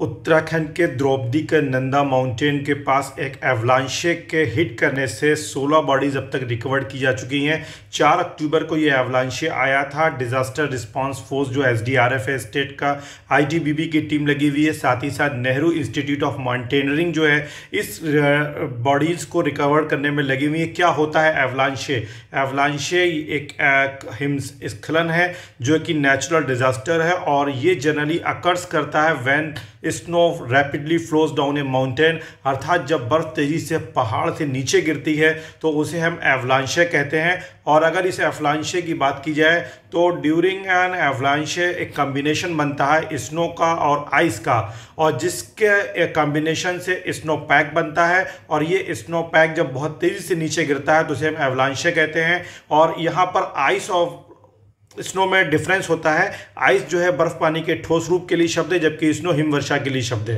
उत्तराखंड के द्रौपदी के नंदा माउंटेन के पास एक एवलांशे के हिट करने से 16 बॉडीज अब तक रिकवर की जा चुकी हैं 4 अक्टूबर को यह एवलांशे आया था डिजास्टर रिस्पांस फोर्स जो एसडीआरएफ है स्टेट का आईटीबीपी की टीम लगी हुई है साथ ही साथ नेहरू इंस्टीट्यूट ऑफ माउंटेनरिंग जो है इस बॉडीज को रिकवर करने में लगी हुई है क्या होता है एवलांशे एवलांशे एक, एक हिमस्खलन है जो कि नेचुरल डिजास्टर है और ये जनरली अकर्स करता है when snow rapidly flows down a mountain अर्थात जब बर्फ़ तेज़ी से पहाड़ से नीचे गिरती है तो उसे हम एवलांशे कहते हैं और अगर इस एवलांशे की बात की जाए तो ड्यूरिंग एन एवलांशे एक कम्बिनेशन बनता है स्नो का और आइस का और जिसके कम्बिनेशन से स्नो पैक बनता है और ये स्नो पैक जब बहुत तेज़ी से नीचे गिरता है तो उसे हम एवलांशे कहते हैं और यहाँ पर आइस ऑफ स्नो में डिफरेंस होता है आइस जो है बर्फ़ पानी के ठोस रूप के लिए शब्द है जबकि स्नो हिमवर्षा के लिए शब्द है